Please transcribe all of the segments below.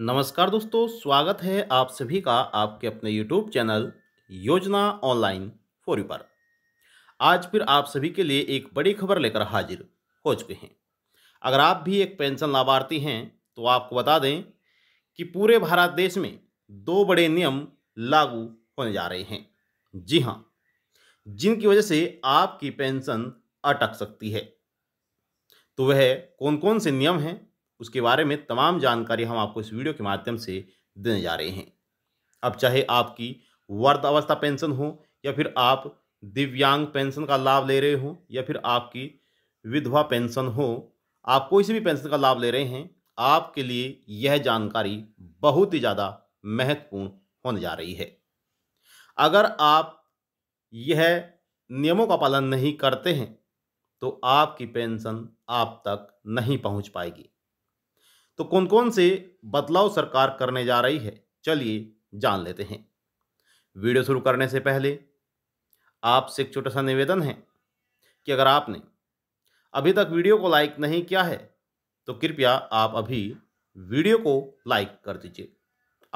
नमस्कार दोस्तों स्वागत है आप सभी का आपके अपने यूट्यूब चैनल योजना ऑनलाइन फोरी पर आज फिर आप सभी के लिए एक बड़ी खबर लेकर हाजिर हो चुके हैं अगर आप भी एक पेंशन लाभार्थी हैं तो आपको बता दें कि पूरे भारत देश में दो बड़े नियम लागू होने जा रहे हैं जी हाँ जिनकी वजह से आपकी पेंशन अटक सकती है तो वह कौन कौन से नियम हैं उसके बारे में तमाम जानकारी हम आपको इस वीडियो के माध्यम से देने जा रहे हैं अब चाहे आपकी अवस्था पेंशन हो या फिर आप दिव्यांग पेंशन का लाभ ले रहे हो या फिर आपकी विधवा पेंशन हो आप कोई से भी पेंशन का लाभ ले रहे हैं आपके लिए यह जानकारी बहुत ही ज़्यादा महत्वपूर्ण होने जा रही है अगर आप यह नियमों का पालन नहीं करते हैं तो आपकी पेंशन आप तक नहीं पहुंच पाएगी तो कौन कौन से बदलाव सरकार करने जा रही है चलिए जान लेते हैं वीडियो शुरू करने से पहले आपसे एक छोटा सा निवेदन है कि अगर आपने अभी तक वीडियो को लाइक नहीं किया है तो कृपया आप अभी वीडियो को लाइक कर दीजिए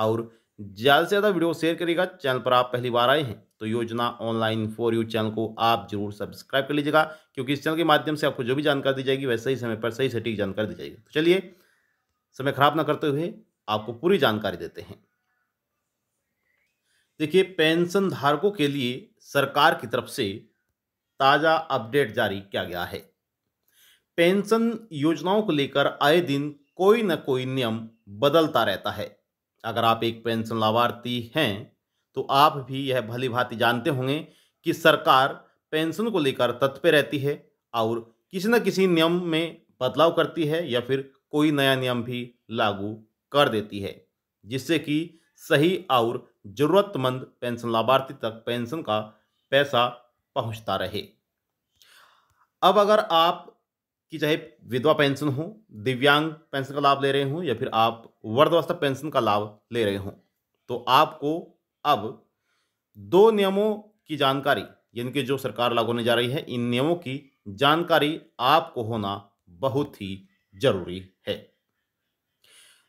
और ज़्यादा से ज़्यादा वीडियो शेयर करिएगा चैनल पर आप पहली बार आए हैं तो योजना ऑनलाइन फॉर यू चैनल को आप जरूर सब्सक्राइब कर लीजिएगा क्योंकि इस चैनल के माध्यम से आपको जो भी जानकारी दी जाएगी वैसे ही समय पर सही सटीक जानकारी दी जाएगी तो चलिए समय खराब ना करते हुए आपको पूरी जानकारी देते हैं देखिए पेंशन धारकों के लिए सरकार की तरफ से ताज़ा अपडेट जारी किया गया है पेंशन योजनाओं को लेकर आए दिन कोई ना कोई नियम बदलता रहता है अगर आप एक पेंशन लाभार्थी हैं तो आप भी यह भली भांति जानते होंगे कि सरकार पेंशन को लेकर तत्पर रहती है और किसी न किसी नियम में बदलाव करती है या फिर कोई नया नियम भी लागू कर देती है जिससे कि सही और ज़रूरतमंद पेंशन लाभार्थी तक पेंशन का पैसा पहुंचता रहे अब अगर आप कि चाहे विधवा पेंशन हो दिव्यांग पेंशन का लाभ ले रहे हों या फिर आप वर्धवस्था पेंशन का लाभ ले रहे हों तो आपको अब दो नियमों की जानकारी यानी कि जो सरकार लागू होने जा रही है इन नियमों की जानकारी आपको होना बहुत ही जरूरी है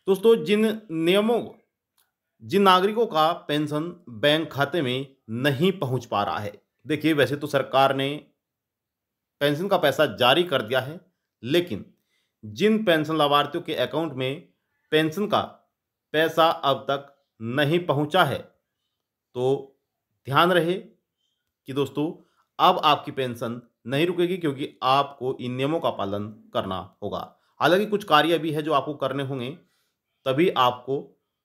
दोस्तों जिन नियमों जिन नागरिकों का पेंशन बैंक खाते में नहीं पहुंच पा रहा है देखिए वैसे तो सरकार ने पेंशन का पैसा जारी कर दिया है लेकिन जिन पेंशन लाभार्थियों के अकाउंट में पेंशन का पैसा अब तक नहीं पहुंचा है तो ध्यान रहे कि दोस्तों अब आपकी पेंशन नहीं रुकेगी क्योंकि आपको इन नियमों का पालन करना होगा हालांकि कुछ कार्य भी है जो आपको करने होंगे तभी आपको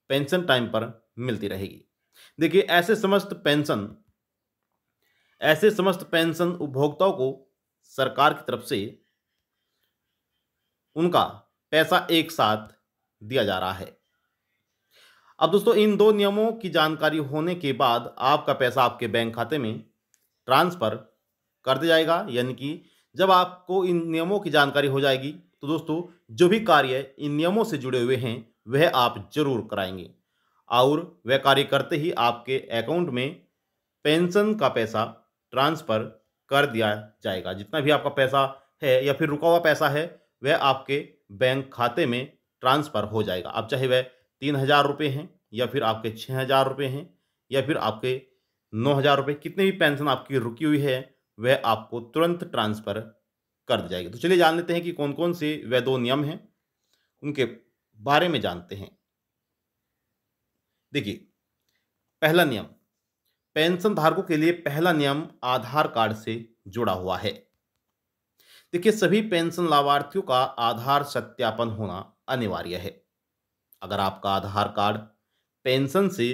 पेंशन टाइम पर मिलती रहेगी देखिए ऐसे समस्त पेंशन ऐसे समस्त पेंशन उपभोक्ताओं को सरकार की तरफ से उनका पैसा एक साथ दिया जा रहा है अब दोस्तों इन दो नियमों की जानकारी होने के बाद आपका पैसा आपके बैंक खाते में ट्रांसफ़र कर दिया जाएगा यानी कि जब आपको इन नियमों की जानकारी हो जाएगी तो दोस्तों जो भी कार्य इन नियमों से जुड़े हुए हैं वह आप जरूर कराएंगे और वह कार्य करते ही आपके अकाउंट में पेंशन का पैसा ट्रांसफ़र कर दिया जाएगा जितना भी आपका पैसा है या फिर रुका हुआ पैसा है वह आपके बैंक खाते में ट्रांसफ़र हो जाएगा आप चाहे वह तीन हज़ार रुपये हैं या फिर आपके छः हज़ार रुपये हैं या फिर आपके नौ हज़ार रुपये कितने भी पेंशन आपकी रुकी हुई है वह आपको तुरंत ट्रांसफ़र कर दी जाएगी तो चलिए जान लेते हैं कि कौन कौन से वैदो नियम हैं उनके बारे में जानते हैं देखिए पहला नियम पेंशन धारकों के लिए पहला नियम आधार कार्ड से जुड़ा हुआ है देखिए सभी पेंशन लाभार्थियों का आधार सत्यापन होना अनिवार्य है अगर आपका आधार कार्ड पेंशन से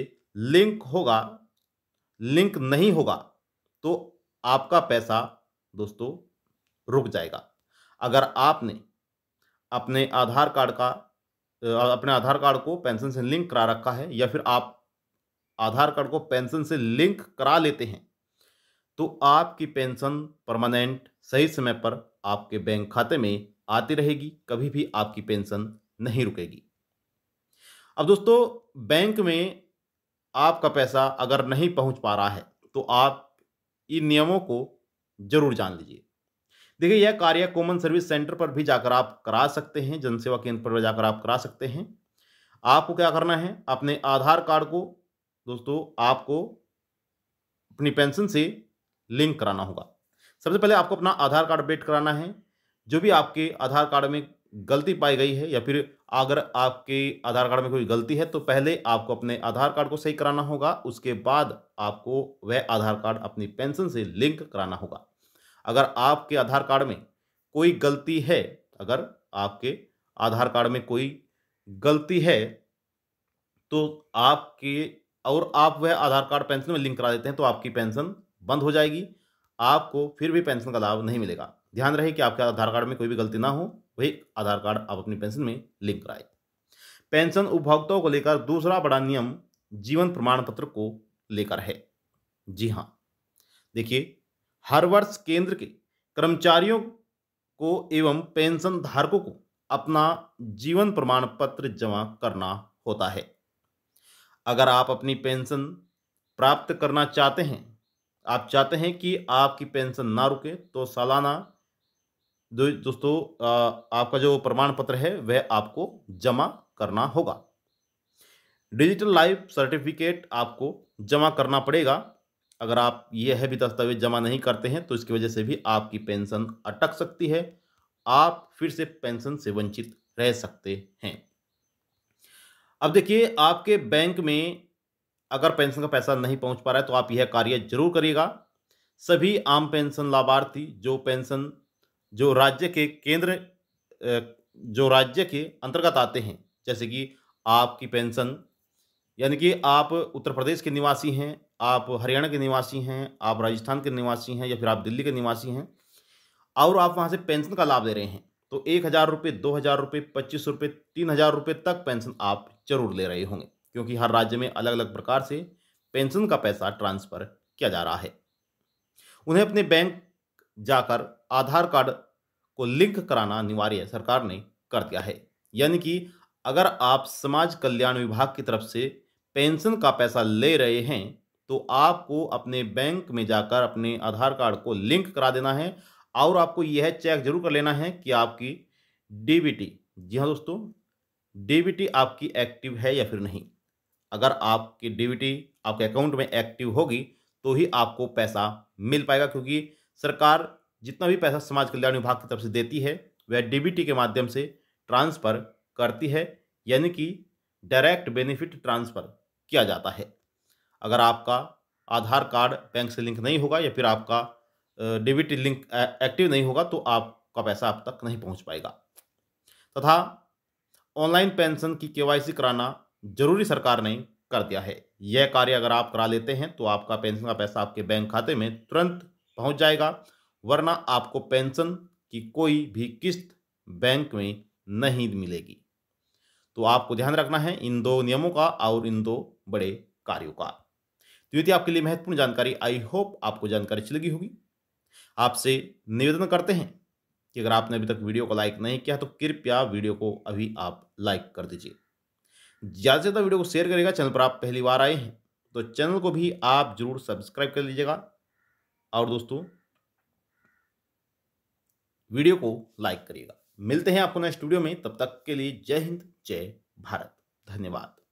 लिंक होगा लिंक नहीं होगा तो आपका पैसा दोस्तों रुक जाएगा अगर आपने अपने आधार कार्ड का अपने आधार कार्ड को पेंशन से लिंक करा रखा है या फिर आप आधार कार्ड को पेंशन से लिंक करा लेते हैं तो आपकी पेंशन परमानेंट सही समय पर आपके बैंक खाते में आती रहेगी कभी भी आपकी पेंशन नहीं रुकेगी अब दोस्तों बैंक में आपका पैसा अगर नहीं पहुंच पा रहा है तो आप इन नियमों को जरूर जान लीजिए देखिए यह कार्य कॉमन सर्विस सेंटर पर भी जाकर आप करा सकते हैं जनसेवा केंद्र पर जाकर आप करा सकते हैं आपको क्या करना है अपने आधार कार्ड को दोस्तों आपको अपनी पेंशन से लिंक कराना होगा सबसे पहले आपको अपना आधार कार्ड अपडेट कराना है जो भी आपके आधार कार्ड में गलती पाई गई है या फिर अगर आपके आधार कार्ड में कोई गलती है तो पहले आपको अपने आधार कार्ड को सही कराना होगा उसके बाद आपको वह आधार कार्ड अपनी पेंशन से लिंक कराना होगा अगर आपके आधार कार्ड में कोई गलती है अगर आपके आधार कार्ड में कोई गलती है तो आपके और आप वह आधार कार्ड पेंशन में लिंक करा देते हैं तो आपकी पेंशन बंद हो जाएगी आपको फिर भी पेंशन का लाभ नहीं मिलेगा ध्यान रहे कि आपके आधार कार्ड में कोई भी गलती ना हो वही आधार कार्ड आप अपनी पेंशन में लिंक कराए पेंशन उपभोक्ताओं को लेकर दूसरा बड़ा नियम जीवन प्रमाण पत्र को लेकर है जी हाँ देखिए हर वर्ष केंद्र के कर्मचारियों को एवं पेंशन धारकों को अपना जीवन प्रमाण पत्र जमा करना होता है अगर आप अपनी पेंशन प्राप्त करना चाहते हैं आप चाहते हैं कि आपकी पेंशन ना रुके तो सालाना दोस्तों आपका जो प्रमाण पत्र है वह आपको जमा करना होगा डिजिटल लाइफ सर्टिफिकेट आपको जमा करना पड़ेगा अगर आप ये है भी दस्तावेज जमा नहीं करते हैं तो इसकी वजह से भी आपकी पेंशन अटक सकती है आप फिर से पेंशन से वंचित रह सकते हैं अब देखिए आपके बैंक में अगर पेंशन का पैसा नहीं पहुंच पा रहा है तो आप यह कार्य जरूर करिएगा सभी आम पेंशन लाभार्थी जो पेंशन जो राज्य के केंद्र जो राज्य के अंतर्गत आते हैं जैसे कि आपकी पेंशन यानी कि आप उत्तर प्रदेश के निवासी हैं आप हरियाणा के निवासी हैं आप राजस्थान के निवासी हैं या फिर आप दिल्ली के निवासी हैं और आप वहाँ से पेंशन का लाभ ले रहे हैं तो एक हज़ार रुपये दो हज़ार रुपये पच्चीस रुपये तीन हज़ार रुपये तक पेंशन आप जरूर ले रहे होंगे क्योंकि हर राज्य में अलग अलग प्रकार से पेंशन का पैसा ट्रांसफ़र किया जा रहा है उन्हें अपने बैंक जाकर आधार कार्ड को लिंक कराना अनिवार्य सरकार ने कर दिया है यानी कि अगर आप समाज कल्याण विभाग की तरफ से पेंशन का पैसा ले रहे हैं तो आपको अपने बैंक में जाकर अपने आधार कार्ड को लिंक करा देना है और आपको यह चेक जरूर कर लेना है कि आपकी डीबीटी जी हाँ दोस्तों डीबीटी आपकी एक्टिव है या फिर नहीं अगर आपकी डीबीटी आपके अकाउंट में एक्टिव होगी तो ही आपको पैसा मिल पाएगा क्योंकि सरकार जितना भी पैसा समाज कल्याण विभाग की तरफ से देती है वह टी के माध्यम से ट्रांसफ़र करती है यानी कि डायरेक्ट बेनिफिट ट्रांसफ़र किया जाता है अगर आपका आधार कार्ड बैंक से लिंक नहीं होगा या फिर आपका डेबिट लिंक एक्टिव नहीं होगा तो आपका पैसा आप तक नहीं पहुंच पाएगा तथा ऑनलाइन पेंशन की केवाईसी कराना जरूरी सरकार ने कर दिया है यह कार्य अगर आप करा लेते हैं तो आपका पेंशन का पैसा आपके बैंक खाते में तुरंत पहुंच जाएगा वरना आपको पेंशन की कोई भी किस्त बैंक में नहीं मिलेगी तो आपको ध्यान रखना है इन दो नियमों का और इन दो बड़े कार्यों का तो आपके लिए महत्वपूर्ण जानकारी आई होप आपको जानकारी अच्छी लगी होगी आपसे निवेदन करते हैं कि अगर आपने अभी तक वीडियो को लाइक नहीं किया तो कृपया वीडियो को अभी आप लाइक कर दीजिए ज़्यादा से ज़्यादा वीडियो को शेयर करेगा चैनल पर आप पहली बार आए हैं तो चैनल को भी आप जरूर सब्सक्राइब कर लीजिएगा और दोस्तों वीडियो को लाइक करिएगा मिलते हैं आपको नेक्स्ट वीडियो में तब तक के लिए जय हिंद जय भारत धन्यवाद